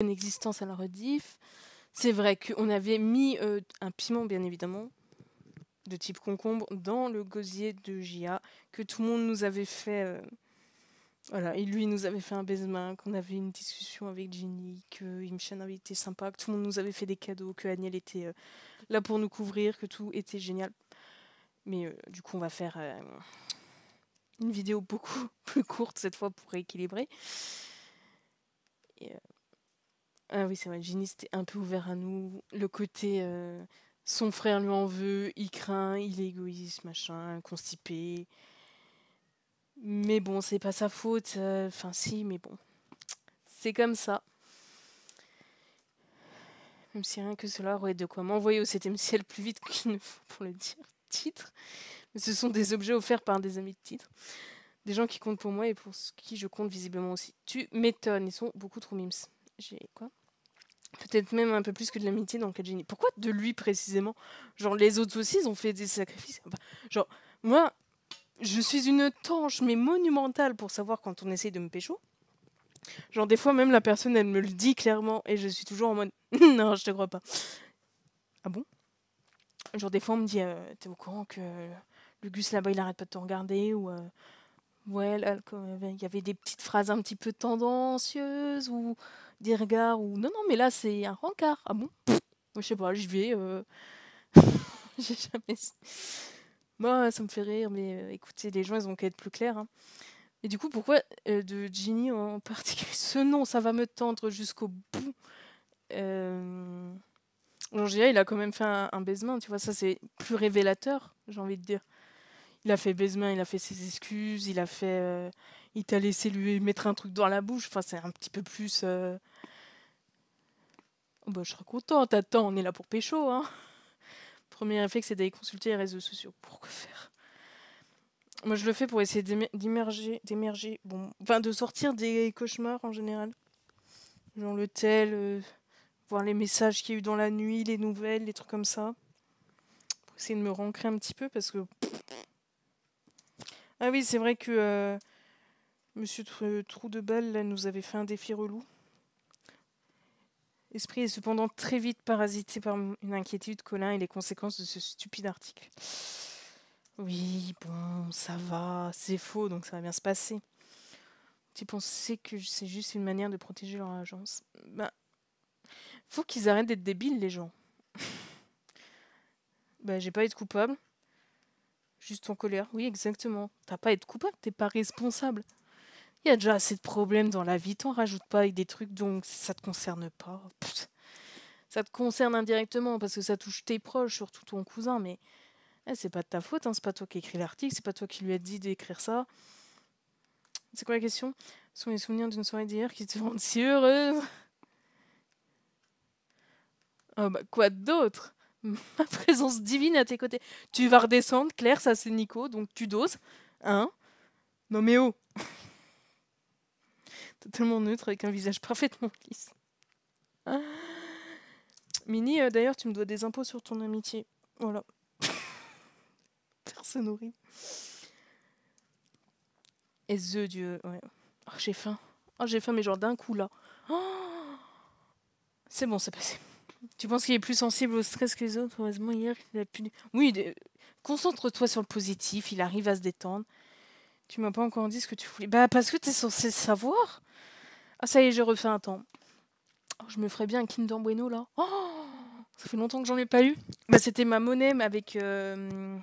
une existence à la rediff. C'est vrai qu'on avait mis euh, un piment, bien évidemment, de type concombre, dans le gosier de Gia, que tout le monde nous avait fait. Euh, voilà, et lui nous avait fait un baisement, qu'on avait une discussion avec Ginny, que Imchan avait été sympa, que tout le monde nous avait fait des cadeaux, que Aniel était euh, là pour nous couvrir, que tout était génial. Mais du coup, on va faire une vidéo beaucoup plus courte cette fois pour rééquilibrer. Et, ah oui, c'est vrai, Ginny, c'était un peu ouvert à nous. Le côté euh, son frère lui en veut, il craint, il est égoïste, machin, constipé. Mais bon, c'est pas sa faute. Euh, enfin, si, mais bon. C'est comme ça. Même si rien que cela aurait de quoi m'envoyer au septième ciel plus vite qu'il ne faut pour le dire titre. Mais ce sont des objets offerts par des amis de titre. Des gens qui comptent pour moi et pour qui je compte visiblement aussi. Tu m'étonnes, ils sont beaucoup trop mimes. J'ai quoi Peut-être même un peu plus que de l'amitié dans le cas de Jenny. Pourquoi de lui précisément Genre, les autres aussi, ils ont fait des sacrifices. genre, moi, je suis une tanche, mais monumentale pour savoir quand on essaye de me pécho. Genre, des fois, même la personne, elle me le dit clairement et je suis toujours en mode Non, je te crois pas. Ah bon Genre, des fois, on me dit euh, T'es au courant que le là-bas, il arrête pas de te regarder ou. Euh, ouais, il y avait des petites phrases un petit peu tendancieuses ou des regards ou non, non, mais là c'est un rencard. Ah bon Moi je sais pas, je vais. Euh. J'ai jamais. Moi ça me fait rire, mais euh, écoutez, les gens ils ont qu'à être plus clairs. Hein. Et du coup, pourquoi euh, de Ginny en particulier Ce nom, ça va me tendre jusqu'au bout. Euh... il a quand même fait un, un baisement, tu vois, ça c'est plus révélateur, j'ai envie de dire. Il a fait baisement, il a fait ses excuses, il a fait il t'a laissé lui mettre un truc dans la bouche. Enfin, c'est un petit peu plus. Euh, bah, je serais contente. Attends, on est là pour pécho. Hein. Premier réflexe, c'est d'aller consulter les réseaux sociaux. Pourquoi faire Moi, je le fais pour essayer d'émerger, d'émerger. Bon, enfin, de sortir des cauchemars en général. Genre l'hôtel, euh, voir les messages qu'il y a eu dans la nuit, les nouvelles, les trucs comme ça. Pour essayer de me rancrer un petit peu parce que. Ah oui, c'est vrai que euh, Monsieur Trou euh, de belle nous avait fait un défi relou. Esprit est cependant très vite parasité par une inquiétude, Colin, et les conséquences de ce stupide article. Oui, bon, ça va, c'est faux, donc ça va bien se passer. Tu pensais que c'est juste une manière de protéger leur agence Ben, faut qu'ils arrêtent d'être débiles, les gens. bah, j'ai pas été coupable. Juste en colère. Oui, exactement. T'as pas été être coupable, t'es pas responsable. Il y a déjà assez de problèmes dans la vie, t'en rajoutes pas avec des trucs donc ça te concerne pas. ça te concerne indirectement parce que ça touche tes proches, surtout ton cousin, mais eh, c'est pas de ta faute, hein, c'est pas toi qui écris l'article, c'est pas toi qui lui as dit d'écrire ça. C'est quoi la question Ce sont les souvenirs d'une soirée d'hier qui te rendent si heureuse Oh bah quoi d'autre Ma présence divine à tes côtés. Tu vas redescendre, Claire, ça c'est Nico, donc tu doses. Hein Non mais oh totalement neutre avec un visage parfaitement lisse. Mini, euh, d'ailleurs, tu me dois des impôts sur ton amitié. Voilà. Personne horrible. Et the Dieu, ouais. Oh, j'ai faim. Oh, j'ai faim, mais genre d'un coup là. c'est bon, c'est passé. Tu penses qu'il est plus sensible au stress que les autres Heureusement, hier, il a pu. Oui, concentre-toi sur le positif, il arrive à se détendre. Tu m'as pas encore dit ce que tu voulais. Bah, parce que tu es censé savoir. Ah, ça y est, j'ai refait un temps. Oh, je me ferais bien un Kinder Bueno, là. Oh, ça fait longtemps que j'en ai pas eu. Bah, c'était ma monnaie, mais avec. Euh,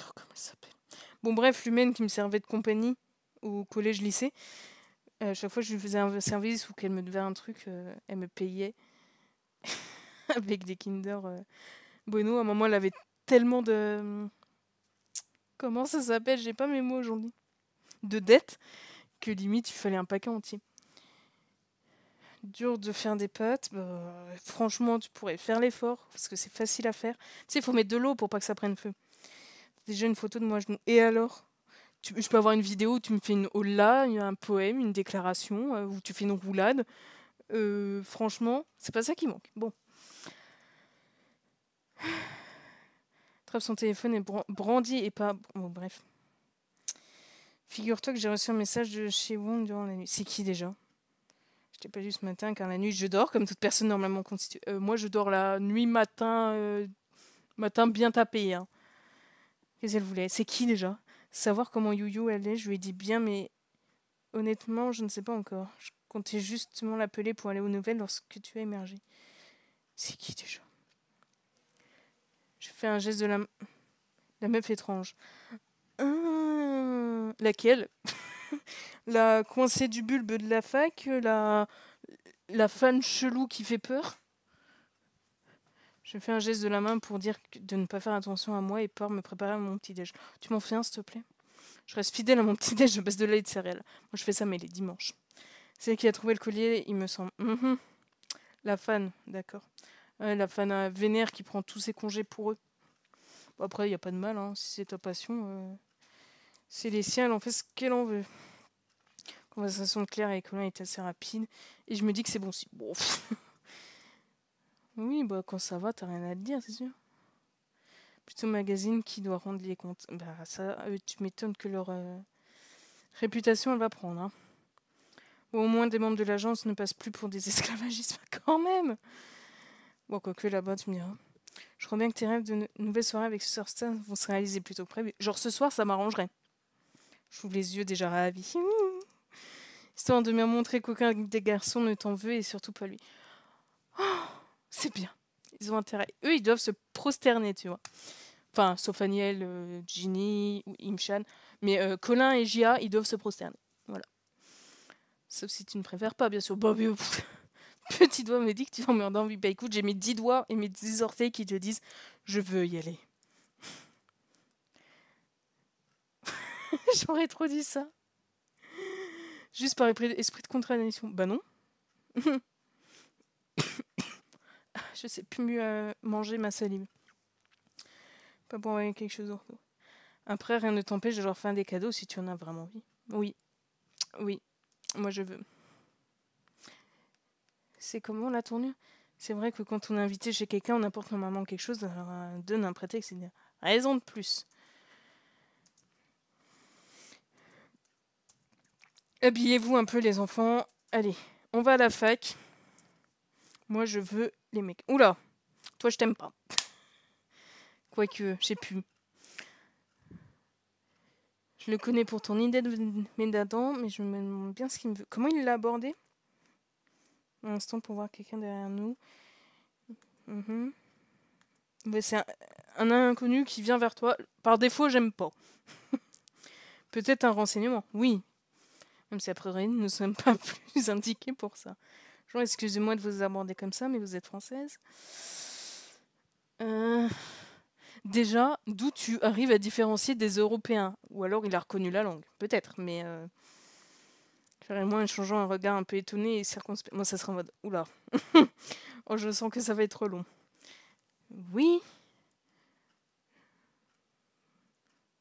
oh, comment ça s'appelle Bon, bref, l'humaine qui me servait de compagnie au collège-lycée. Euh, chaque fois que je lui faisais un service ou qu'elle me devait un truc, euh, elle me payait avec des Kinder Bueno. À un moment, elle avait tellement de. Comment ça s'appelle J'ai pas mes mots aujourd'hui. De dettes que limite, il fallait un paquet entier dur de faire des pâtes, bah, franchement, tu pourrais faire l'effort, parce que c'est facile à faire. Tu sais, il faut mettre de l'eau pour pas que ça prenne feu. Déjà une photo de moi je genoux. Et alors Je peux avoir une vidéo où tu me fais une hola, un poème, une déclaration, euh, où tu fais une roulade. Euh, franchement, c'est pas ça qui manque. Bon. Trappe son téléphone et brandit et pas. Bon, bref. Figure-toi que j'ai reçu un message de chez Wong durant la nuit. C'est qui déjà pas lu ce matin car la nuit je dors comme toute personne normalement constituée. Euh, moi je dors la nuit, matin, euh, matin bien tapé. Hein. Qu'est-ce qu'elle voulait C'est qui déjà Savoir comment Yu-Yu allait, je lui ai dit bien, mais honnêtement, je ne sais pas encore. Je comptais justement l'appeler pour aller aux nouvelles lorsque tu as émergé. C'est qui déjà Je fais un geste de la, la meuf étrange. Hum, laquelle la coincée du bulbe de la fac, la, la fan chelou qui fait peur. Je fais un geste de la main pour dire de ne pas faire attention à moi et pour me préparer à mon petit-déj. Tu m'en fais un, s'il te plaît Je reste fidèle à mon petit-déj, je baisse de lait de céréales. Moi, je fais ça, mais les dimanches. Celle qui a trouvé le collier, il me semble. Mhm. La fan, d'accord. la fan euh, vénère qui prend tous ses congés pour eux. après, il n'y a pas de mal, hein. si c'est ta passion. Euh c'est les siens, on fait ce qu'elle en veut. conversation de Claire et Colin est assez rapide. Et je me dis que c'est bon si. Bon. oui, bah quand ça va, t'as rien à dire, c'est sûr. Plutôt magazine qui doit rendre les comptes. Bah ça, euh, tu m'étonnes que leur euh, réputation, elle va prendre. Hein. Ou au moins des membres de l'agence ne passent plus pour des esclavagistes, quand même. Bon, quoique là-bas, tu me diras. Je crois bien que tes rêves de nouvelles soirées avec Sir vont se réaliser plutôt près. Genre ce soir, ça m'arrangerait. J'ouvre les yeux déjà ravis. Hum, hum, hum. Histoire de me montrer qu'aucun des garçons ne t'en veut et surtout pas lui. Oh, c'est bien. Ils ont intérêt. Eux, ils doivent se prosterner, tu vois. Enfin, sauf Aniel, euh, Ginny ou Imchan. Mais euh, Colin et Jia, ils doivent se prosterner. Voilà. Sauf si tu ne préfères pas, bien sûr. Bah, petit doigt me dit que tu en envie Bah écoute, j'ai mes dix doigts et mes dix orteils qui te disent je veux y aller. J'aurais trop dit ça. Juste par esprit de contradiction. Bah non. je sais plus mieux euh, manger ma salive. Pas bon envoyer quelque chose d'autre. Après, rien ne t'empêche de leur faire des cadeaux si tu en as vraiment envie. Oui. Oui. Moi, je veux. C'est comment la tournure C'est vrai que quand on est invité chez quelqu'un, on apporte normalement quelque chose, euh, donne un prétexte et dit raison de plus. Habillez-vous un peu les enfants. Allez, on va à la fac. Moi, je veux les mecs. Oula, toi, je t'aime pas. Quoique, je sais plus. Je le connais pour ton idée de d'Adam, mais je me demande bien ce qu'il me veut. Comment il l'a abordé Un instant pour voir quelqu'un derrière nous. Mhm. C'est un, inconnu qui vient vers toi. Par défaut, j'aime pas. Peut-être un renseignement. Oui, même si après priori, nous ne sommes pas plus indiqués pour ça. Jean, excusez-moi de vous aborder comme ça, mais vous êtes française. Euh, déjà, d'où tu arrives à différencier des Européens Ou alors il a reconnu la langue, peut-être, mais. Euh... moins en changeant un regard un peu étonné et circonspect. Moi, ça sera en mode. Oula Oh, je sens que ça va être trop long. Oui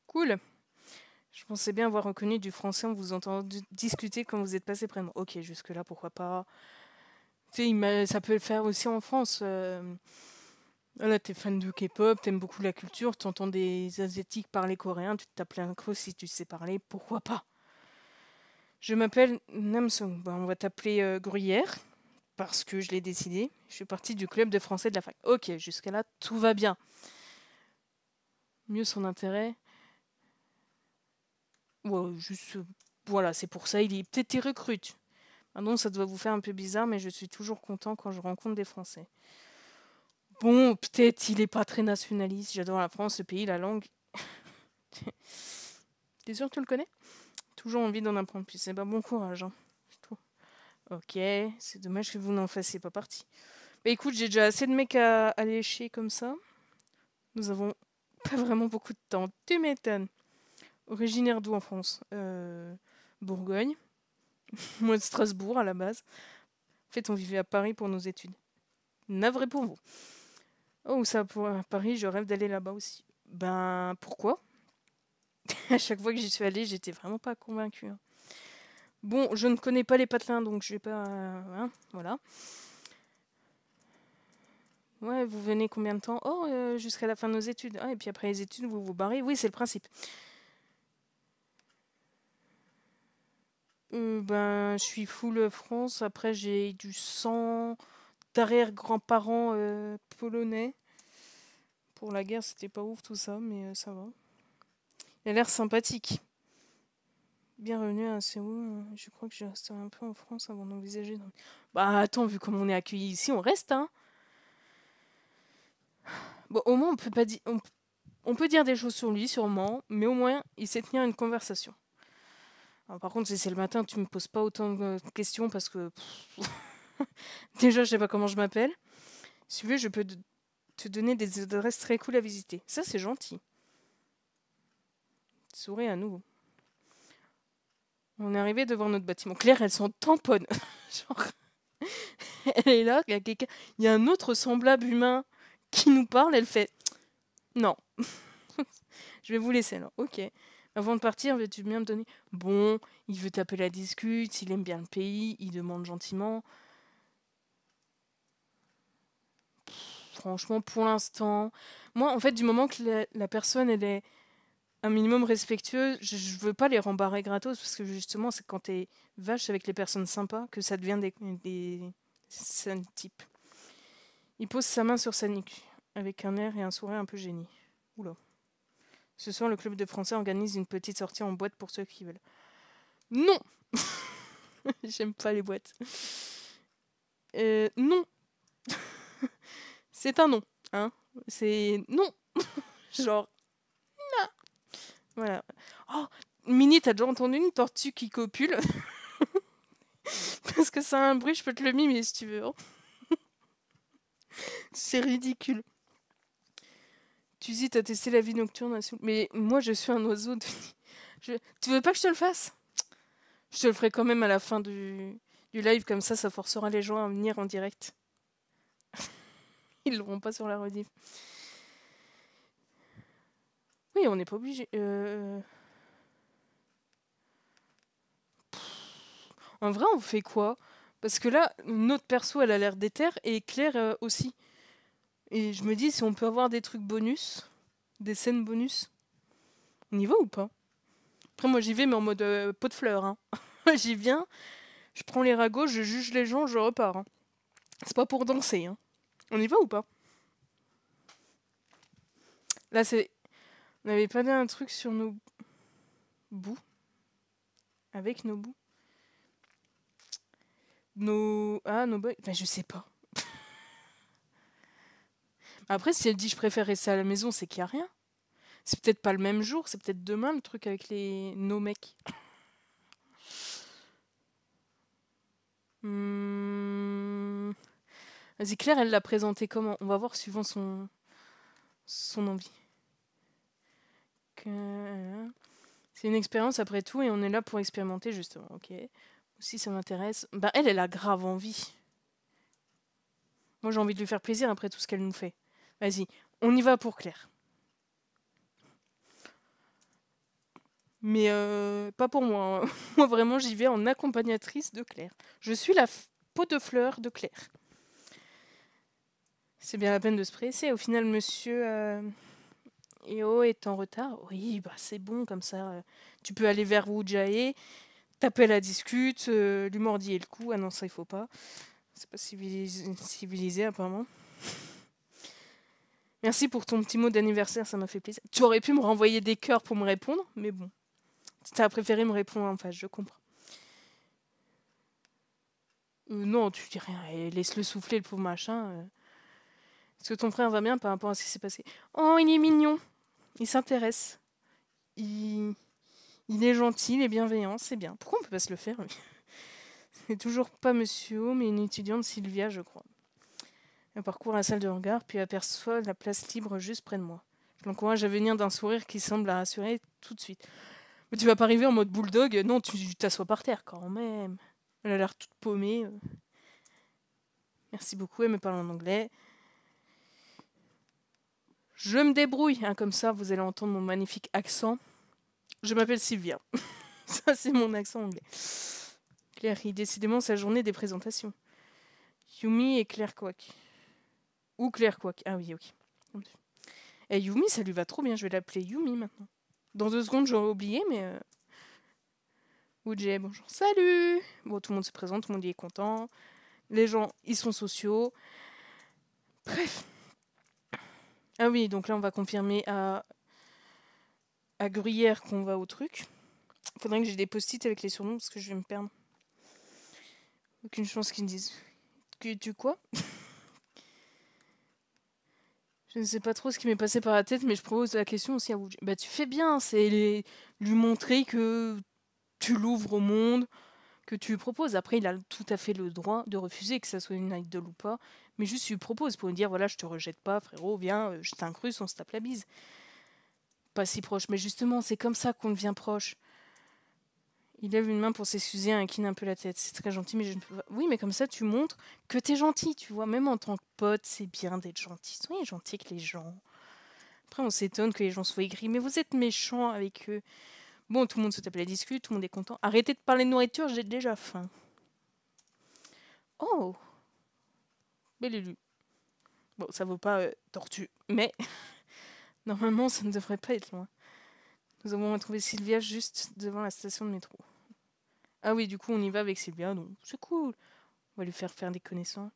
Cool je pensais bien avoir reconnu du français en vous entendant discuter quand vous êtes passé près de moi. Ok, jusque-là, pourquoi pas ça peut le faire aussi en France. Euh, t'es fan de K-pop, t'aimes beaucoup la culture, t'entends des Asiatiques parler coréen, tu t'appelles un si tu sais parler, pourquoi pas Je m'appelle Namsung, on va t'appeler euh, Gruyère, parce que je l'ai décidé. Je suis partie du club de français de la fac. Ok, jusque là, tout va bien. Mieux son intérêt Ouais, juste, euh, voilà, c'est pour ça, il est peut-être recrute. Maintenant, ça doit vous faire un peu bizarre, mais je suis toujours content quand je rencontre des Français. Bon, peut-être il n'est pas très nationaliste, j'adore la France, ce pays, la langue. T'es sûr que tu le connais Toujours envie d'en apprendre plus. Eh ben, bon courage. Hein. Ok, c'est dommage que vous n'en fassiez pas partie. mais bah, écoute, j'ai déjà assez de mecs à, aller chier comme ça. Nous avons pas vraiment beaucoup de temps. Tu m'étonnes. Originaire d'où en France euh, Bourgogne. Moi de Strasbourg à la base. En fait, on vivait à Paris pour nos études. Navré pour vous. Oh, ça, pour Paris, je rêve d'aller là-bas aussi. Ben, pourquoi À chaque fois que j'y suis allée, j'étais vraiment pas convaincue. Hein. Bon, je ne connais pas les patelins, donc je vais pas. Euh, hein, voilà. Ouais, vous venez combien de temps Oh, euh, jusqu'à la fin de nos études. Ah, et puis après les études, vous vous barrez. Oui, c'est le principe. Euh, ben, je suis full euh, France. Après, j'ai du sang d'arrière-grands-parents euh, polonais. Pour la guerre, c'était pas ouf tout ça, mais ça va. Il a l'air sympathique. Bienvenue à Séoul. Je crois que je resterai un peu en France avant d'envisager. Bah attends, vu comme on est accueilli ici, on reste, hein. Bon, au moins, on peut pas dire. on peut dire des choses sur lui, sûrement, mais au moins, il sait tenir une conversation par contre, si c'est le matin, tu me poses pas autant de questions parce que. Déjà, je sais pas comment je m'appelle. Si tu veux, je peux te donner des adresses très cool à visiter. Ça, c'est gentil. Souris à nouveau. On est arrivé devant notre bâtiment. Claire, elle s'en tamponne. Genre, elle est là, il y a Il y a un autre semblable humain qui nous parle. Elle fait Non. je vais vous laisser alors. Ok. Avant de partir, veux-tu bien me donner Bon, il veut taper la discute, il aime bien le pays, il demande gentiment. franchement, pour l'instant, moi, en fait, du moment que la, personne, elle est un minimum respectueuse, je, ne veux pas les rembarrer gratos parce que justement, c'est quand t'es vache avec les personnes sympas que ça devient des, des, un types. Il pose sa main sur sa nuque avec un air et un sourire un peu génie. Oula. Ce soir, le club de français organise une petite sortie en boîte pour ceux qui veulent. Non J'aime pas les boîtes. Euh, non C'est un non. Hein C'est non Genre, non Voilà. Oh Mini, t'as déjà entendu une tortue qui copule Parce que ça a un bruit, je peux te le mimer si tu veux. C'est ridicule. Tu dis, à testé la vie nocturne Mais moi, je suis un oiseau. De... Je... Tu veux pas que je te le fasse Je te le ferai quand même à la fin du... live, comme ça, ça forcera les gens à venir en direct. Ils l'auront pas sur la rediff. Oui, on n'est pas obligé. Euh, en vrai, on fait quoi Parce que là, notre perso, elle a l'air d'éther et Claire euh, aussi. Et je me dis, si on peut avoir des trucs bonus, des scènes bonus, on y va ou pas Après, moi, j'y vais, mais en mode euh, pot de fleurs. Hein. j'y viens, je prends les ragots, je juge les gens, je repars. Hein. C'est pas pour danser. Hein. On y va ou pas Là, c'est. On avait pas mis un truc sur nos bouts Avec nos bouts Nos. Ah, nos boys ben, Je sais pas. Après, si elle dit je préfère rester à la maison, c'est qu'il n'y a rien. C'est peut-être pas le même jour, c'est peut-être demain le truc avec les nos mecs. Hmm. Vas-y, Claire, elle l'a présenté comment On va voir suivant son, son envie. C'est une expérience après tout et on est là pour expérimenter justement, ok Si ça m'intéresse. Bah, elle, elle a grave envie. Moi, j'ai envie de lui faire plaisir après tout ce qu'elle nous fait. Vas-y, on y va pour Claire. Mais euh, pas pour moi. Hein. moi, vraiment, j'y vais en accompagnatrice de Claire. Je suis la peau de fleur de Claire. C'est bien la peine de se presser. Au final, monsieur euh, Eo est en retard. Oui, bah, c'est bon comme ça. Euh, tu peux aller vers Wujae, taper la discute, lui mordiller le cou. Ah non, ça, il faut pas. C'est pas civilisé apparemment. Merci pour ton petit mot d'anniversaire, ça m'a fait plaisir. Tu aurais pu me renvoyer des cœurs pour me répondre, mais bon. Tu as préféré me répondre en face, je comprends. Euh, non, tu dis rien. Eh, laisse-le souffler, le pauvre machin. Euh. Est-ce que ton frère va bien par rapport à ce qui s'est passé Oh, il est mignon. Il s'intéresse. Il... il est gentil, il est bienveillant, c'est bien. Pourquoi on peut pas se le faire C'est toujours pas monsieur mais une étudiante Sylvia, je crois. Elle parcourt la salle de regard, puis aperçoit la place libre juste près de moi. Je l'encourage à venir d'un sourire qui semble la rassurer tout de suite. Mais tu vas pas arriver en mode bulldog, non, tu t'assois par terre quand même. Elle a l'air toute paumée. Merci beaucoup, elle me parle en anglais. Je me débrouille, hein, comme ça vous allez entendre mon magnifique accent. Je m'appelle Sylvia. ça, c'est mon accent anglais. Claire rit décidément sa journée des présentations. Yumi et Claire Quack. Ou Claire quoi. Ah oui, ok. Et eh, Yumi, ça lui va trop bien. Je vais l'appeler Yumi maintenant. Dans deux secondes, j'aurais oublié, mais. Euh, Oujé, bonjour. Salut Bon, tout le monde se présente, tout le monde y est content. Les gens, ils sont sociaux. Bref. Ah oui, donc là, on va confirmer à, à Gruyère qu'on va au truc. Faudrait que j'ai des post-it avec les surnoms parce que je vais me perdre. Aucune chance qu'ils me disent. Que tu quoi Je ne sais pas trop ce qui m'est passé par la tête, mais je propose la question aussi à vous. Bah, tu fais bien, c'est lui montrer que tu l'ouvres au monde, que tu lui proposes. Après, il a tout à fait le droit de refuser que ça soit une idole ou pas, mais juste tu lui proposes pour lui dire voilà, je te rejette pas, frérot, viens, euh, je t'incruste, on se tape la bise. Pas si proche, mais justement, c'est comme ça qu'on devient proche. Il lève une main pour s'excuser, incline un peu la tête. C'est très gentil, mais je ne peux pas. Oui, mais comme ça, tu montres que t'es gentil, tu vois. Même en tant que pote, c'est bien d'être gentil. Soyez gentil avec les gens. Après, on s'étonne que les gens soient aigris, mais vous êtes méchants avec eux. Bon, tout le monde se tape la discute, tout le monde est content. Arrêtez de parler de nourriture, j'ai déjà faim. Oh Belle élu. Bon, ça vaut pas euh, tortue, mais normalement, ça ne devrait pas être loin. Nous avons retrouvé Sylvia juste devant la station de métro. Ah oui, du coup, on y va avec Sylvia, donc c'est cool. On va lui faire faire des connaissances.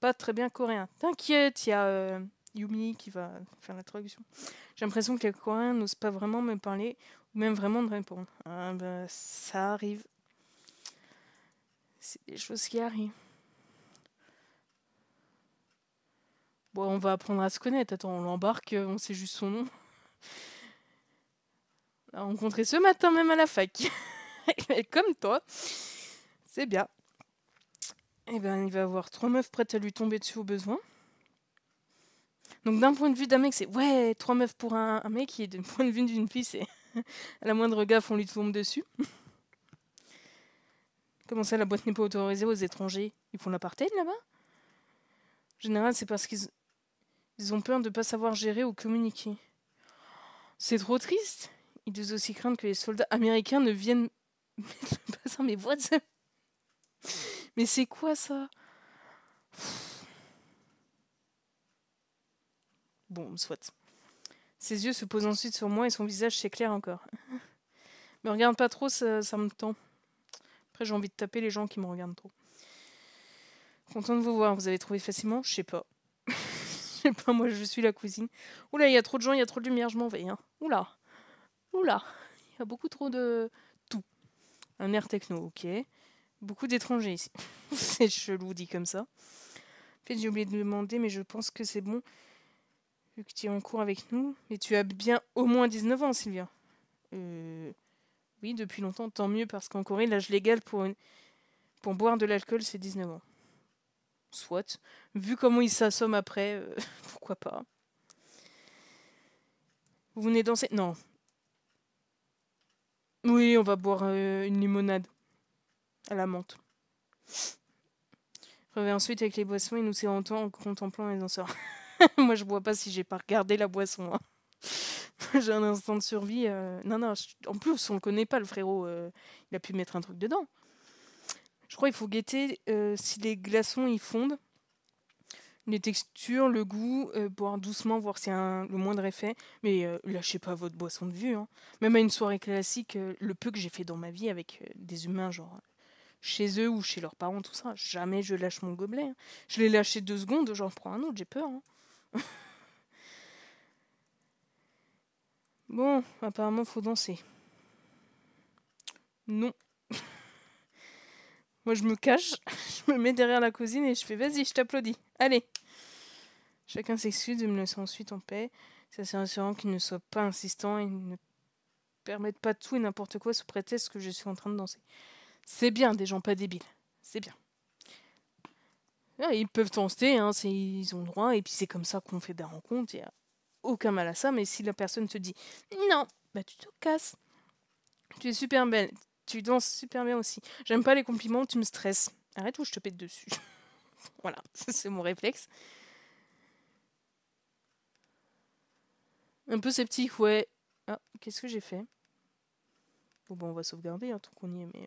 Pas, très bien coréen. T'inquiète, il y a euh, Yumi qui va faire la traduction. J'ai l'impression que les Coréens n'osent pas vraiment me parler ou même vraiment me répondre. Ah ben, ça arrive. C'est des choses qui arrivent. Bon, on va apprendre à se connaître. Attends, on l'embarque, on sait juste son nom. On l'a rencontré ce matin même à la fac. Comme toi. C'est bien. Et eh bien, il va avoir trois meufs prêtes à lui tomber dessus au besoin. Donc d'un point de vue d'un mec, c'est ouais, trois meufs pour un, un mec, et d'un point de vue d'une fille, c'est à la moindre gaffe, on lui tombe dessus. Comment ça, la boîte n'est pas autorisée aux étrangers Ils font l'apartheid là-bas général, c'est parce qu'ils ont peur de ne pas savoir gérer ou communiquer. C'est trop triste. Ils doivent aussi craindre que les soldats américains ne viennent pas mes boîtes. Mais c'est quoi ça Bon, soit. Ses yeux se posent ensuite sur moi et son visage s'éclaire encore. Mais regarde pas trop, ça, me tend. Après, j'ai envie de taper les gens qui me regardent trop. Content de vous voir. Vous avez trouvé facilement Je sais pas. Je sais pas, moi je suis la cousine. Oula, il y a trop de gens, il y a trop de lumière, je m'en vais. Hein. Oula. Oula. Il y a beaucoup trop de. Un air techno, ok. Beaucoup d'étrangers ici. c'est chelou dit comme ça. fait j'ai oublié de demander, mais je pense que c'est bon. Vu que tu es en cours avec nous. Mais tu as bien au moins 19 ans, Sylvia. Euh, oui, depuis longtemps, tant mieux, parce qu'en Corée, l'âge légal pour, pour boire de l'alcool, c'est 19 ans. Soit. Vu comment ils s'assomment après, euh, pourquoi pas. Vous venez danser Non, oui, on va boire euh, une limonade à la menthe. Je reviens ensuite avec les boissons et nous serons en contemplant les danseurs. Moi, je bois pas si j'ai pas regardé la boisson. Hein. j'ai un instant de survie. Euh, non, non, en plus, on ne connaît pas, le frérot. Euh, il a pu mettre un truc dedans. Je crois qu'il faut guetter si les glaçons y fondent les textures, le goût, euh, boire doucement, voir s'il a le moindre effet. Mais euh, lâchez pas votre boisson de vue. Hein. Même à une soirée classique, euh, le peu que j'ai fait dans ma vie avec des humains, genre chez eux ou chez leurs parents, tout ça, jamais je lâche mon gobelet. Hein. Je l'ai lâché deux secondes, j'en prends un autre, j'ai peur. Hein. bon, apparemment, faut danser. Non, moi, je me cache, je me mets derrière la cousine et je fais Vas-y, je t'applaudis. Allez Chacun s'excuse et me laisse ensuite en paix. Ça c'est rassurant qu'il ne soit pas insistant et ne permettent pas tout et n'importe quoi sous prétexte que je suis en train de danser. C'est bien, des gens pas débiles. C'est bien. Ah, ils peuvent tenter, hein, ils ont le droit, et puis c'est comme ça qu'on fait des rencontres, il n'y a aucun mal à ça, mais si la personne te dit non, bah tu te casses. Tu es super belle, tu danses super bien aussi. J'aime pas les compliments, tu me stresses. Arrête ou je te pète dessus. voilà, c'est mon réflexe. Un peu sceptique, ouais. Ah, qu'est-ce que j'ai fait Bon, bon bah, on va sauvegarder, hein, tant qu'on y est, mais.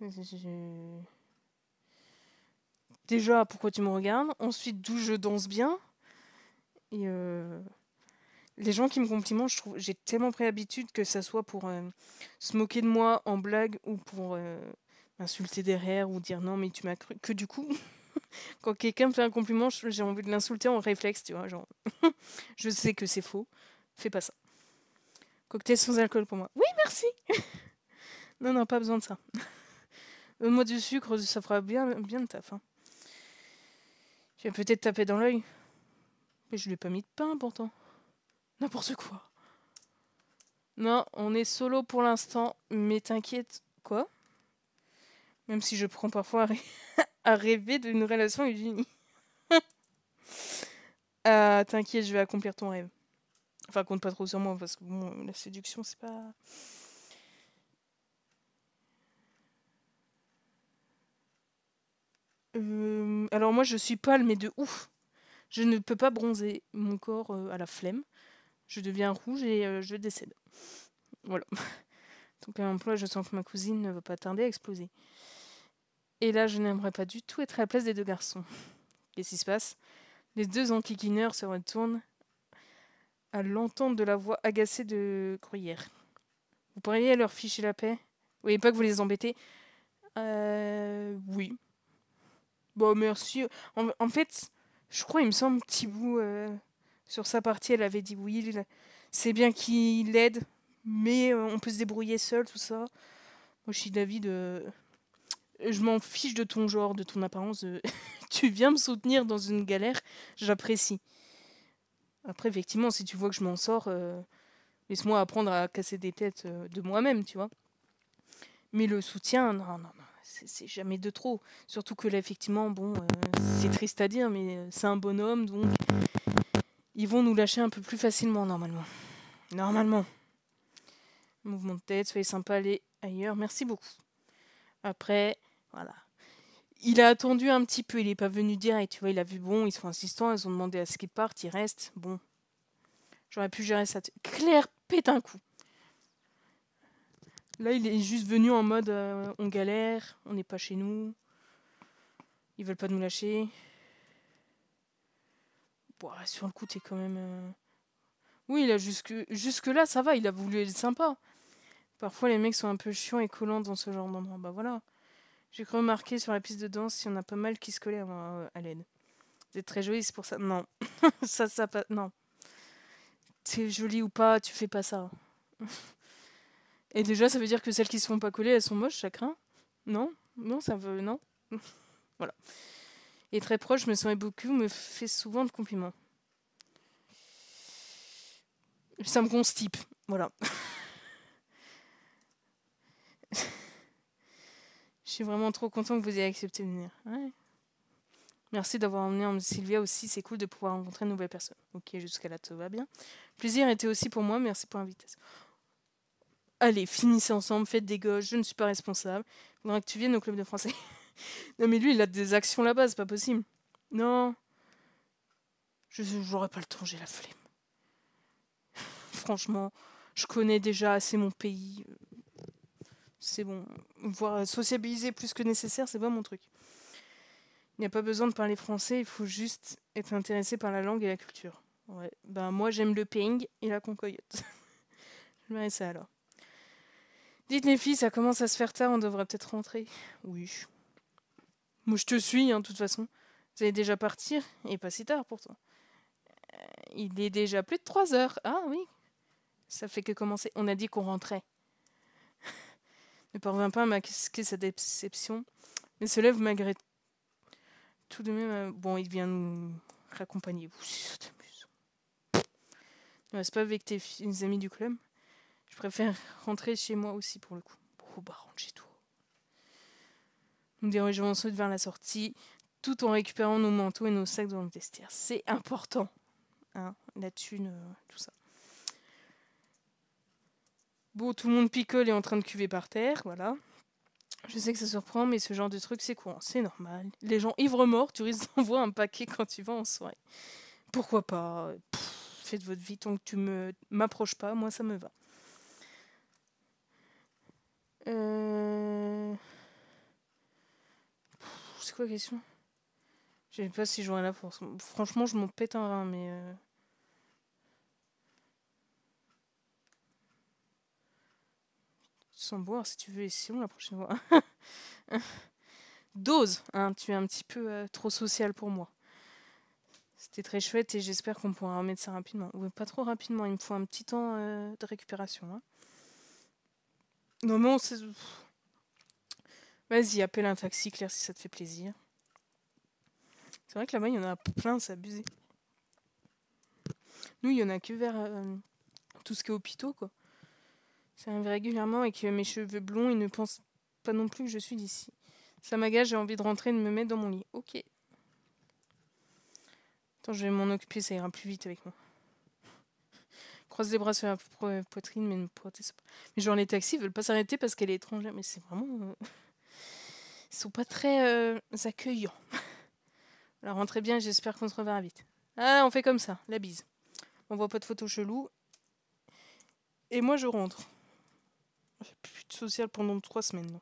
Euh. Déjà, pourquoi tu me regardes Ensuite, d'où je danse bien Et. Euh les gens qui me complimentent, j'ai tellement pris l'habitude que ça soit pour euh, se moquer de moi en blague ou pour euh, m'insulter derrière ou dire non mais tu m'as cru. Que du coup, quand quelqu'un me fait un compliment, j'ai envie de l'insulter en réflexe, tu vois, genre je sais que c'est faux, fais pas ça. Cocktail sans alcool pour moi. Oui, merci. non non, pas besoin de ça. un moi du sucre, ça fera bien bien le taf. Hein. Je vais peut-être taper dans l'œil. Mais je lui ai pas mis de pain pourtant. N'importe quoi. Non, on est solo pour l'instant, mais t'inquiète, quoi Même si je prends parfois à, rêver d'une relation unie. Ah, t'inquiète, je vais accomplir ton rêve. Enfin, compte pas trop sur moi, parce que la séduction, c'est pas... Euh, alors moi je suis pâle mais de ouf. Je ne peux pas bronzer. Mon corps euh, à la flemme je deviens rouge et euh, je décède. Voilà. Donc à emploi, je sens que ma cousine ne va pas tarder à exploser. Et là, je n'aimerais pas du tout être à la place des deux garçons. Qu'est-ce qui se passe Les deux enquiquineurs se retournent à l'entente de la voix agacée de Gruyère. Vous pourriez leur ficher la paix Vous voyez pas que vous les embêtez Euh. Oui. Bon, bah, merci. En, fait, je crois, il me semble, petit Euh sur sa partie, elle avait dit oui, c'est bien qu'il l'aide, mais euh, on peut se débrouiller seul, tout ça. Moi, je suis Je m'en fiche de ton genre, de ton apparence. tu viens me soutenir dans une galère, j'apprécie. Après, effectivement, si tu vois que je m'en sors, euh, laisse-moi apprendre à casser des têtes euh, de moi-même, tu vois. Mais le soutien, non, non, non, c'est jamais de trop. Surtout que là, effectivement, bon, c'est triste à dire, mais c'est un bonhomme, donc ils vont nous lâcher un peu plus facilement, normalement. Normalement. Mouvement de tête, soyez sympa, allez ailleurs. Merci beaucoup. Après, voilà. Il a attendu un petit peu, il n'est pas venu dire, tu vois, il a vu, bon, ils sont insistants, ils ont demandé à ce qu'il partent, il reste. bon. J'aurais pu gérer ça. Claire pète un coup. Là, il est juste venu en mode, euh, on galère, on n'est pas chez nous, ils veulent pas nous lâcher sur le coup, t'es quand même. Euh. Oui, là, jusque, là ça va, il a voulu être sympa. Parfois, les mecs sont un peu chiants et collants dans ce genre d'endroit. Bah voilà. J'ai remarqué sur la piste de danse, il y en a pas mal qui se collaient à, euh, l'aide. Vous êtes très jolie, c'est pour ça. Non. ça, ça Non. T'es jolie ou pas, tu fais pas ça. et déjà, ça veut dire que celles qui se font pas coller, elles sont moches, chacun. Non Non, ça veut. Non Voilà et très proche, me souviens beaucoup, me fait souvent de compliments. Ça me constipe, voilà. Je suis vraiment trop content que vous ayez accepté de venir. Merci d'avoir emmené Sylvia aussi, c'est cool de pouvoir rencontrer de nouvelles personnes. Ok, jusqu'à là, tout va bien. Plaisir était aussi pour moi, merci pour l'invitation. Allez, finissez ensemble, faites des gosses, je ne suis pas responsable. Il faudra que tu viennes au club de français. non, mais lui, il a des actions là-bas, c'est pas possible. Non. Je n'aurai pas le temps, j'ai la flemme. Franchement, je connais déjà assez mon pays. C'est bon. Voir sociabiliser plus que nécessaire, c'est pas mon truc. Il n'y a pas besoin de parler français, il faut juste être intéressé par la langue et la culture. Ouais. Ben, moi, j'aime le ping et la concoyote. je vais ça alors. Dites les filles, ça commence à se faire tard, on devrait peut-être rentrer. Oui, moi, je te suis, hein, de toute façon. Vous allez déjà partir, et pas si tard pourtant. Euh, il est déjà plus de trois heures. Ah oui, ça fait que commencer. On a dit qu'on rentrait. ne parvient pas à masquer sa déception, mais se lève malgré tout de même. Euh, bon, il vient nous raccompagner. Ne reste pas avec tes amis du club. Je préfère rentrer chez moi aussi pour le coup. Oh bah rentre chez toi. Nous dirigeons ensuite vers la sortie, tout en récupérant nos manteaux et nos sacs dans le vestiaire. C'est important, hein, la thune, euh, tout ça. Bon, tout le monde picole et est en train de cuver par terre, voilà. Je sais que ça surprend, mais ce genre de truc, c'est courant, c'est normal. Les gens ivres morts, tu risques d'envoyer un paquet quand tu vas en soirée. Pourquoi pas Faites votre vie tant que tu me m'approches pas, moi ça me va. Euh quoi question Je sais pas si j'aurai la force. Franchement, je m'en pète un rein, mais. Euh. Sans boire, si tu veux, et on la prochaine fois. Dose hein, Tu es un petit peu euh, trop social pour moi. C'était très chouette et j'espère qu'on pourra remettre ça rapidement. Ou pas trop rapidement, il me faut un petit temps euh, de récupération. non hein. Non mais Vas-y, appelle un taxi, Claire, si ça te fait plaisir. C'est vrai que là-bas, il y en a plein, c'est abusé. Nous, il y en a que vers euh, tout ce qui est hôpitaux, quoi. Ça arrive régulièrement que mes cheveux blonds ils ne pensent pas non plus que je suis d'ici. Ça m'agace, j'ai envie de rentrer et de me mettre dans mon lit. Ok. Attends, je vais m'en occuper, ça ira plus vite avec moi. Croise les bras sur la poitrine, mais ne pointe pas. Mais genre, les taxis veulent pas s'arrêter parce qu'elle est étrangère. Mais c'est vraiment. Euh, ils sont pas très euh, accueillants. Alors rentrez bien, j'espère qu'on se reverra vite. Ah, on fait comme ça, la bise. On voit pas de photos cheloues. Et moi, je rentre. J'ai plus de social pendant trois semaines.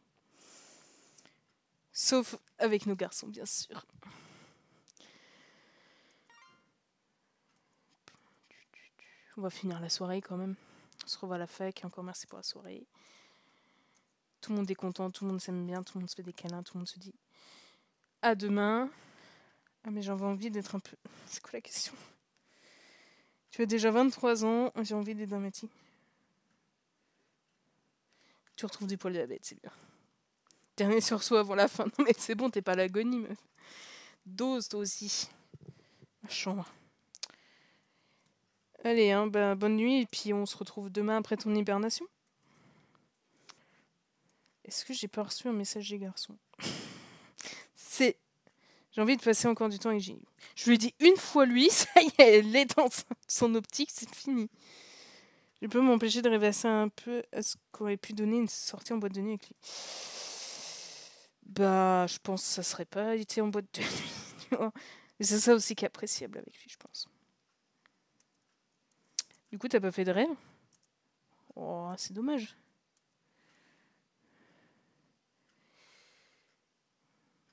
Sauf avec nos garçons, bien sûr. On va finir la soirée quand même. On se revoit à la fac. Encore merci pour la soirée. Tout le monde est content, tout le monde s'aime bien, tout le monde se fait des câlins, tout le monde se dit à demain. Ah, mais j'avais envie d'être un peu. C'est quoi la question Tu as déjà 23 ans, j'ai envie d'être un Tu retrouves des poils de la bête, c'est bien. Dernier sur soi avant la fin. Non, mais c'est bon, t'es pas l'agonie, meuf. Dose, toi aussi. Machin. Allez, hein, bah, bonne nuit, et puis on se retrouve demain après ton hibernation. Est-ce que j'ai pas reçu un message des garçons C'est. J'ai envie de passer encore du temps avec Génie. Je lui ai dit une fois lui, ça y est, elle est dans son optique, c'est fini. Je peux m'empêcher de rêvasser un peu à ce qu'on aurait pu donner une sortie en boîte de nuit avec lui. Bah, je pense que ça serait pas été en boîte de nuit. c'est ça aussi qui est appréciable avec lui, je pense. Du coup, t'as pas fait de rêve Oh, c'est dommage.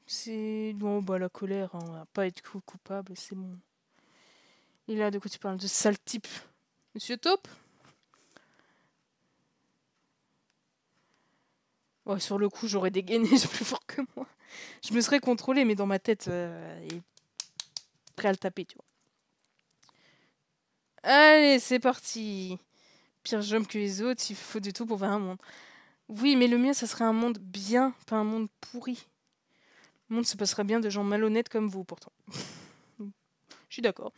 C'est. Bon, bah, la colère, va hein, pas être coupable, c'est bon. Et là, de quoi tu parles De sale type Monsieur Taupe Oh, sur le coup, j'aurais dégainé plus fort que moi. Je me serais contrôlé, mais dans ma tête, est euh, prêt à le taper, tu vois. Allez, c'est parti. Pire job que les autres, il faut du tout pour faire un monde. Oui, mais le mien, ça serait un monde bien, pas un monde pourri. Le monde se passerait bien de gens malhonnêtes comme vous, pourtant. Je suis d'accord.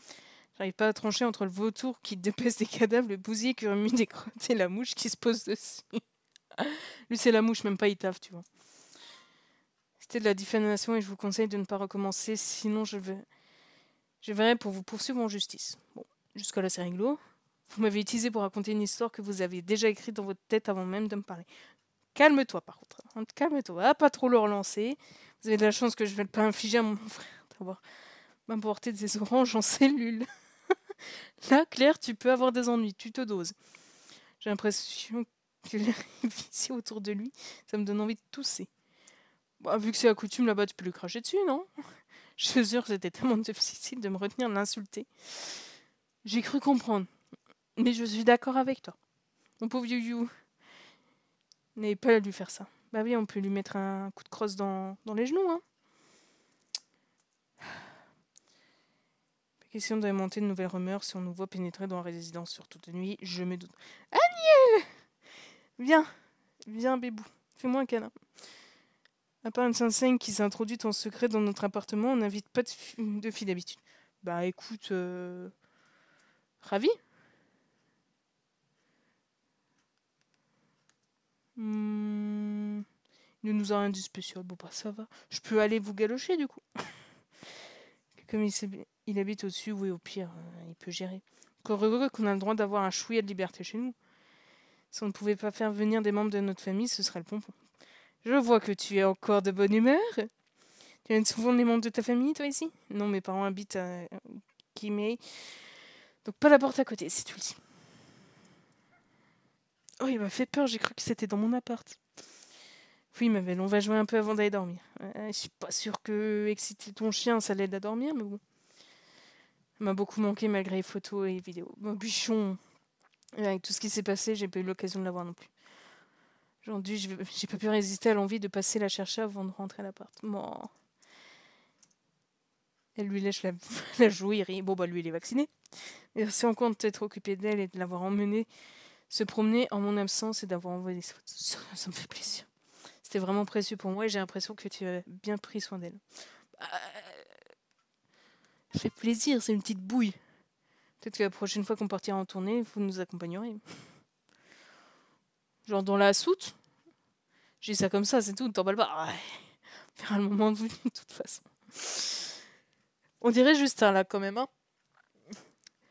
J'arrive pas à trancher entre le vautour qui dépèse des cadavres, le bousier qui remue des crottes et la mouche qui se pose dessus. Lui, c'est la mouche, même pas il taffe, tu vois. C'était de la diffamation et je vous conseille de ne pas recommencer, sinon je vais. Je verrai pour vous poursuivre en justice. Bon, jusqu'à la c'est rigolo. Vous m'avez utilisé pour raconter une histoire que vous avez déjà écrite dans votre tête avant même de me parler. Calme-toi, par contre. Hein. Calme-toi, pas trop le relancer. Vous avez de la chance que je ne vais pas infliger à mon frère d'avoir m'apporter des oranges en cellule. Là, Claire, tu peux avoir des ennuis, tu te doses. J'ai l'impression que l'air ici autour de lui, ça me donne envie de tousser. Bah, vu que c'est la coutume là-bas, tu peux lui cracher dessus, non Je suis que c'était tellement difficile de me retenir de l'insulter. J'ai cru comprendre, mais je suis d'accord avec toi. Mon pauvre Yu n'avait pas dû faire ça. Bah oui, on peut lui mettre un coup de crosse dans, les genoux. Hein. Pas question monter de nouvelles rumeurs si on nous voit pénétrer dans la résidence, sur toute nuit, je me doute. Agnès Viens, viens, bébou, fais-moi un câlin. À part une scène qui s'est en secret dans notre appartement, on n'invite pas de, filles d'habitude. Bah écoute, euh, ravi, Il hmm. ne nous a rien dit spécial. Bon, bah ça va. Je peux aller vous galocher du coup. Comme il, il habite au-dessus, oui, au pire, hein, il peut gérer. Encore qu'on a le droit d'avoir un chouïa de liberté chez nous. Si on ne pouvait pas faire venir des membres de notre famille, ce serait le pompon. Je vois que tu es encore de bonne humeur. Tu viens souvent les membres de ta famille, toi, ici Non, mes parents habitent à euh, Kimé. »« Donc pas la porte à côté, c'est tout Oh, il m'a fait peur, j'ai cru que c'était dans mon appart. Oui, ma belle, on va jouer un peu avant d'aller dormir. Euh, je suis pas sûre que exciter ton chien, ça l'aide à dormir, mais bon. Elle m'a beaucoup manqué malgré les photos et vidéos. Mon bichon, euh, avec tout ce qui s'est passé, j'ai pas eu l'occasion de la voir non plus. Aujourd'hui, j'ai pas pu résister à l'envie de passer la chercher avant de rentrer à l'appart. Elle lui lèche la, la joue, il Bon, bah lui, il est vacciné. Merci encore compte t'être occupé d'elle et de l'avoir emmenée se promener en mon absence et d'avoir envoyé des photos. Ça, me fait plaisir. C'était vraiment précieux pour moi et j'ai l'impression que tu as bien pris soin d'elle. Bah, ça fait plaisir, c'est une petite bouille. Peut-être que la prochaine fois qu'on partira en tournée, vous nous accompagnerez. Genre dans la soute J'ai ça comme ça, c'est tout, ne t'emballe pas. On verra le moment de de toute façon. On dirait juste un là quand même, hein.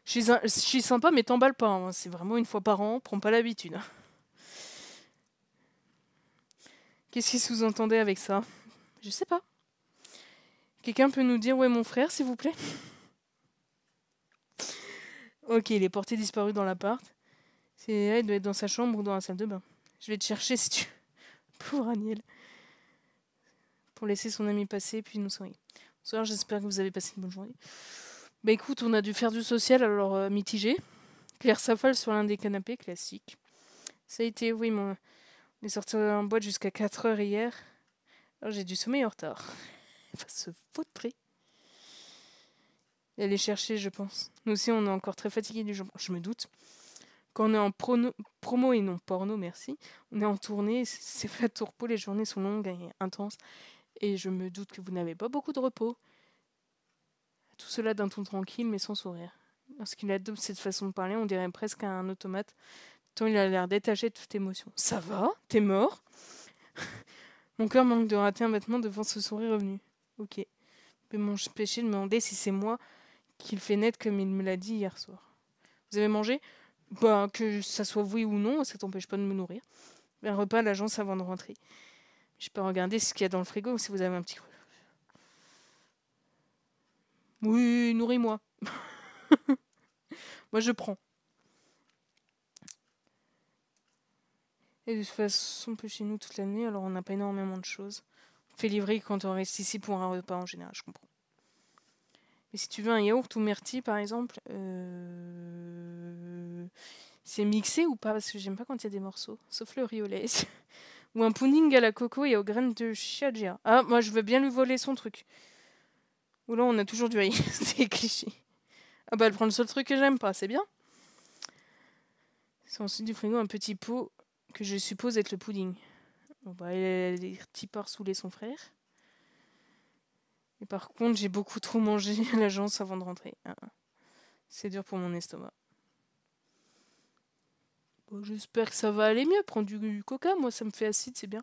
Je suis, sympa, mais t'emballe pas. Hein. C'est vraiment une fois par an, prends pas l'habitude. Qu'est-ce qu'il sous-entendait avec ça Je sais pas. Quelqu'un peut nous dire où est mon frère, s'il vous plaît Ok, il est porté disparu dans l'appart. C'est il doit être dans sa chambre ou dans la salle de bain. Je vais te chercher si tu. Pauvre agnès. Pour laisser son ami passer, puis nous soigner. Bonsoir, j'espère que vous avez passé une bonne journée. Bah écoute, on a dû faire du social, alors euh, mitigé. Claire s'affole sur l'un des canapés classique. Ça a été, oui, mon... on est sorti en boîte jusqu'à 4 heures hier. Alors j'ai du sommeil en retard. Elle va se foutre. Elle est chercher, je pense. Nous aussi, on est encore très fatigués du jour. Je me doute. Quand on est en promo et non porno, merci, on est en tournée, c'est pas tour les journées sont longues et intenses. Et je me doute que vous n'avez pas beaucoup de repos. Tout cela d'un ton tranquille mais sans sourire. Lorsqu'il adopte cette façon de parler, on dirait presque un automate, tant il a l'air détaché de toute émotion. Ça va T'es mort Mon cœur manque de rater un battement devant ce sourire revenu. Ok. Mais mon péché de me demander si c'est moi qui le fait naître comme il me l'a dit hier soir. Vous avez mangé Bah, que ça soit oui ou non, ça t'empêche pas de me nourrir. Un repas à l'agence avant de rentrer. Je peux regarder ce qu'il y a dans le frigo si vous avez un petit creux. Oui, nourris-moi. Moi, je prends. Et de toute façon, on peut chez nous toute l'année, alors on n'a pas énormément de choses. On fait livrer quand on reste ici pour un repas en général, je comprends. Mais si tu veux un yaourt ou merti, par exemple, euh, c'est mixé ou pas Parce que j'aime pas quand il y a des morceaux, sauf le riz ou un pudding à la coco et aux graines de chia. Ah, moi, je veux bien lui voler son truc. Oula, on a toujours du riz. c'est cliché. Ah bah, elle prend le seul truc que j'aime pas, c'est bien. C'est ensuite du frigo un petit pot que je suppose être le pudding. Bon bah, elle, est petit par saouler son frère. Et par contre, j'ai beaucoup trop mangé à l'agence avant de rentrer. Ah, ah. c'est dur pour mon estomac. J'espère que ça va aller mieux. Prendre du coca, moi, ça me fait acide, c'est bien.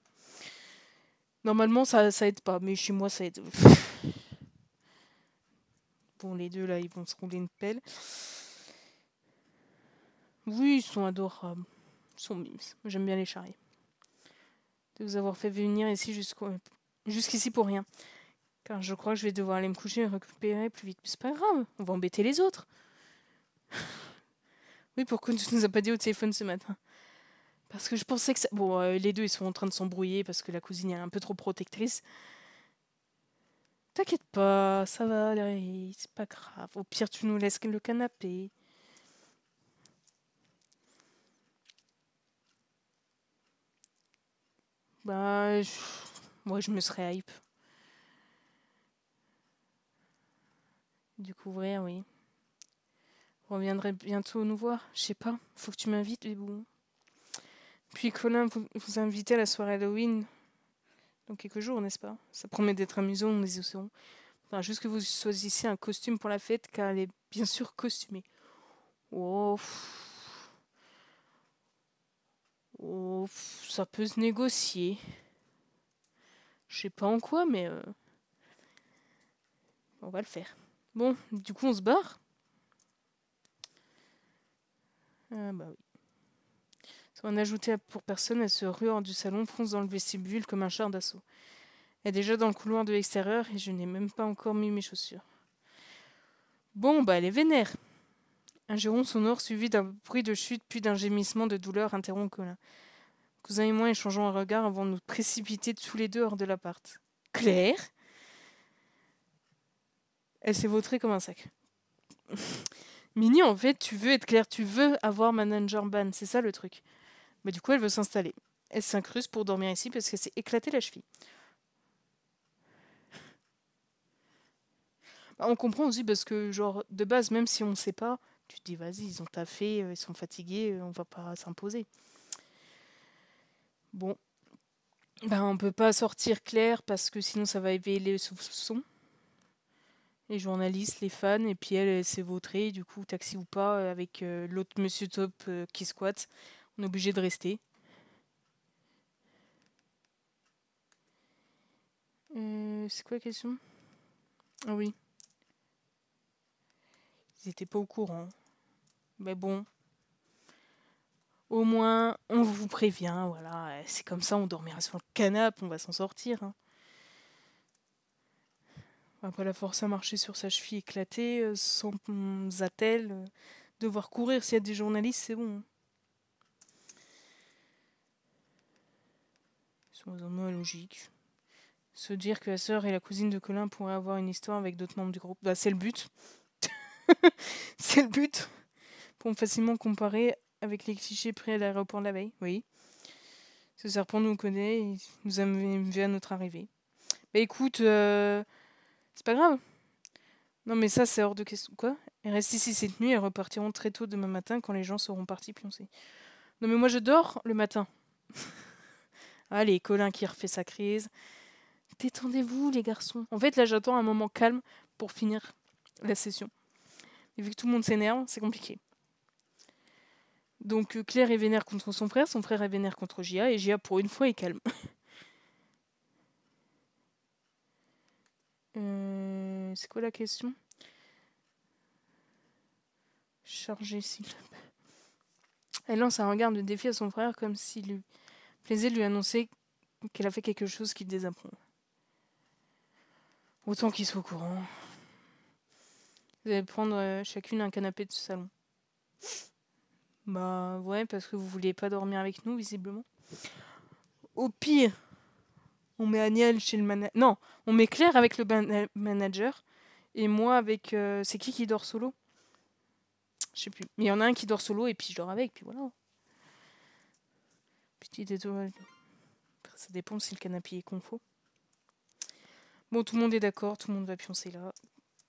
Normalement, ça, ça aide pas, mais chez moi, ça aide. Bon, les deux là, ils vont se rouler une pelle. Oui, ils sont adorables. sont mimes. J'aime bien les charrier. De vous avoir fait venir ici jusqu'ici pour rien. Car je crois que je vais devoir aller me coucher et récupérer plus vite. c'est pas grave, on va embêter les autres. oui, pourquoi tu nous as pas dit au téléphone ce matin Parce que je pensais que ça... Bon, euh, les deux, ils sont en train de s'embrouiller parce que la cousine est un peu trop protectrice. T'inquiète pas, ça va, c'est pas grave. Au pire, tu nous laisses le canapé. Bah, moi, je me serais hype. Du couvrir, oui. On reviendrait bientôt nous voir. Je sais pas, faut que tu m'invites, les Puis Colin vous, vous invitez à la soirée Halloween dans quelques jours, n'est-ce pas Ça promet d'être amusant, nous aussi Enfin, juste que vous choisissiez un costume pour la fête, car elle est bien sûr costumée. Oh, oh ça peut se négocier. Je sais pas en quoi, mais euh, on va le faire. Bon, du coup, on se barre. Ah bah oui. En ajouté pour personne, elle se rue du salon, fonce dans le vestibule comme un char d'assaut. Elle est déjà dans le couloir de l'extérieur et je n'ai même pas encore mis mes chaussures. Bon, bah elle est vénère. Un giron sonore suivi d'un bruit de chute puis d'un gémissement de douleur interrompt Colin. Cousin et moi échangeons un regard avant de nous précipiter tous les deux hors de l'appart. Claire Elle s'est vautrée comme un sac. Mini, en fait, tu veux être claire, tu veux avoir manager ban, c'est ça le truc du coup, elle veut s'installer. Elle s'incruste pour dormir ici parce qu'elle s'est éclatée la cheville. Bah, on comprend aussi parce que, genre, de base, même si on ne sait pas, tu te dis, vas-y, ils ont taffé, euh, ils sont fatigués, euh, on va pas s'imposer. Bon. on bah, on peut pas sortir clair parce que sinon ça va éveiller les soupçons. Les journalistes, les fans, et puis elle, elle s'est vautrée, du coup, taxi ou pas, euh, avec l'autre monsieur top qui squatte. On est obligé de rester. Euh, c'est quoi la question Ah oui. Ils n'étaient pas au courant. Mais bon. Au moins, on vous prévient, voilà. C'est comme ça, on dormira sur le canapé, on va s'en sortir. Hein. Après la force à marcher sur sa cheville éclatée, euh, sans hum, attel. Euh, Devoir courir s'il y a des journalistes, c'est bon. C'est un logique. Se dire que la sœur et la cousine de Colin pourraient avoir une histoire avec d'autres membres du groupe. Bah, c'est le but. c'est le but. Pour facilement comparer avec les clichés pris à l'aéroport de la veille. Oui. Ce serpent nous connaît Il nous a vu à notre arrivée. Bah écoute, euh, c'est pas grave. Non mais ça c'est hors de question. Quoi resteront restent ici cette nuit et repartiront très tôt demain matin quand les gens seront partis pioncer. Non mais moi je dors le matin. Allez, ah, Colin qui refait sa crise. Détendez-vous, les garçons. En fait, là, j'attends un moment calme pour finir la session. Et vu que tout le monde s'énerve, c'est compliqué. Donc euh, Claire est vénère contre son frère, son frère est vénère contre Gia, et Gia, pour une fois, est calme. Euh, c'est quoi la question Charger s'il Elle lance un regard de défi à son frère comme s'il lui plaisait de lui annoncer qu'elle a fait quelque chose qui désapprend. Autant qu'il soit au courant. Vous allez prendre euh, chacune un canapé de ce salon. Bah ouais, parce que vous vouliez pas dormir avec nous, visiblement. Au pire, on met Agnès chez le manager. Non, on met Claire avec le manager. Et moi avec... Euh, c'est qui qui dort solo Je sais plus. Mais il y en a un qui dort solo et puis je dors avec. Puis voilà. Ça dépend si le canapé est confo. Bon, tout le monde est d'accord, tout le monde va pioncer là.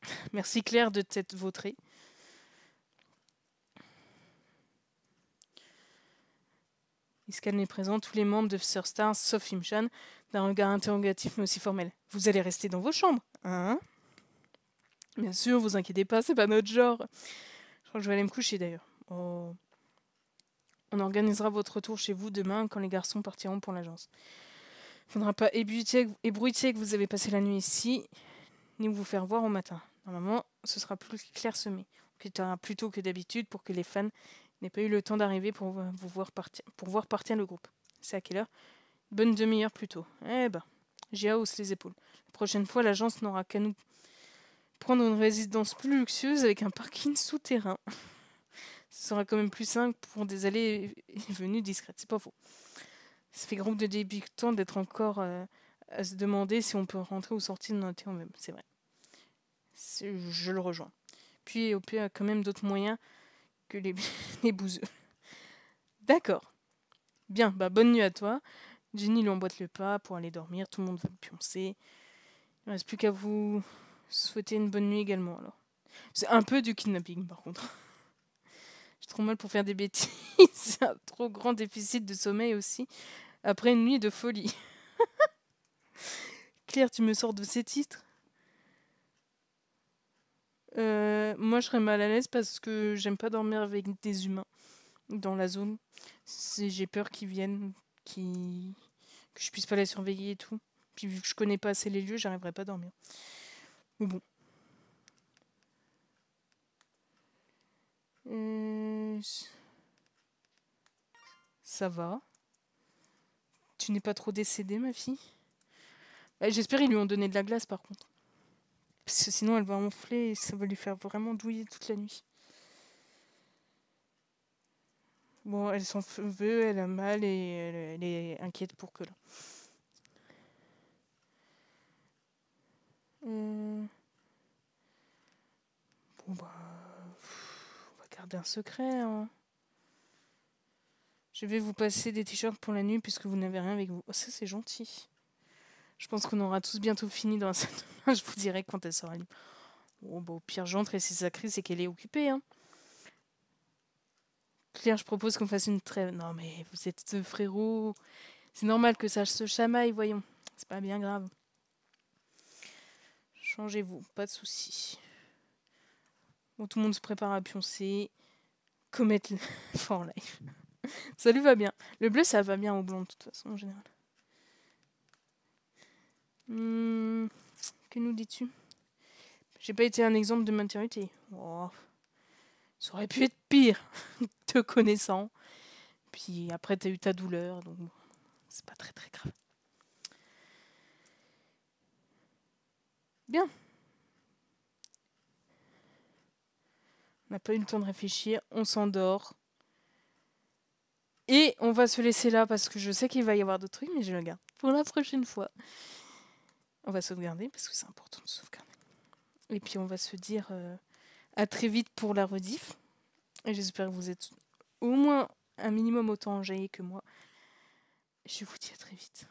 Merci Claire de t'être vautrée. Iscan est présent, tous les membres de Sir Star, sauf Imchan, d'un regard interrogatif mais aussi formel. Vous allez rester dans vos chambres, hein Bien sûr, vous inquiétez pas, c'est pas notre genre. Je crois que je vais aller me coucher d'ailleurs. Oh. On organisera votre retour chez vous demain quand les garçons partiront pour l'agence. Il ne faudra pas ébruiter, que vous avez passé la nuit ici, ni vous faire voir au matin. Normalement, ce sera plus clairsemé. On plus tôt que d'habitude pour que les fans n'aient pas eu le temps d'arriver pour, vous voir partir, pour voir partir le groupe. C'est à quelle heure Bonne demi-heure plus tôt. Eh ben, j'ai hausse les épaules. La prochaine fois, l'agence n'aura qu'à nous prendre une résidence plus luxueuse avec un parking souterrain. Ce sera quand même plus simple pour des allées et venues discrètes. C'est pas faux. Ça fait groupe de débutants d'être encore euh, à se demander si on peut rentrer ou sortir de notre même. C'est vrai. Je le rejoins. Puis OP a quand même d'autres moyens que les, bouseux. D'accord. Bien, bah bonne nuit à toi. Jenny lui emboîte le pas pour aller dormir. Tout le monde va pioncer. Il ne reste plus qu'à vous souhaiter une bonne nuit également alors. C'est un peu du kidnapping par contre. trop mal pour faire des bêtises. C'est un trop grand déficit de sommeil aussi. Après une nuit de folie. Claire, tu me sors de ces titres euh, Moi, je serais mal à l'aise parce que j'aime pas dormir avec des humains dans la zone. J'ai peur qu'ils viennent, qu'ils. que je puisse pas les surveiller et tout. Puis vu que je connais pas assez les lieux, j'arriverai pas à dormir. Mais bon. Euh, ça va. Tu n'es pas trop décédée, ma fille bah, J'espère qu'ils lui ont donné de la glace, par contre. Parce sinon, elle va enfler et ça va lui faire vraiment douiller toute la nuit. Bon, elle s'en veut, elle a mal et elle, est inquiète pour que euh. là. Bon, bah d'un secret. Hein. Je vais vous passer des t-shirts pour la nuit puisque vous n'avez rien avec vous. Oh, ça, c'est gentil. Je pense qu'on aura tous bientôt fini dans la salle Je vous dirai quand elle sera libre. Oh, bon, bah, au pire, j'entre et si ça c'est qu'elle est occupée. Hein. Claire, je propose qu'on fasse une trêve. Non, mais vous êtes deux frérots. C'est normal que ça se chamaille, voyons. C'est pas bien grave. Changez-vous, pas de soucis tout le monde se prépare à pioncer. Comet for life. ça lui va bien. Le bleu, ça va bien au blanc, de toute façon, en général. Hmm, que nous dis-tu J'ai pas été un exemple de maturité. Oh, ça aurait pu être pire, te connaissant. Puis après, t'as eu ta douleur, donc c'est pas très très grave. Bien, On n'a pas eu le temps de réfléchir. On s'endort. Et on va se laisser là parce que je sais qu'il va y avoir d'autres trucs, mais je le garde pour la prochaine fois. On va sauvegarder parce que c'est important de sauvegarder. Et puis on va se dire euh, à très vite pour la rediff. Et j'espère que vous êtes au moins un minimum autant enjaillé que moi. Je vous dis à très vite.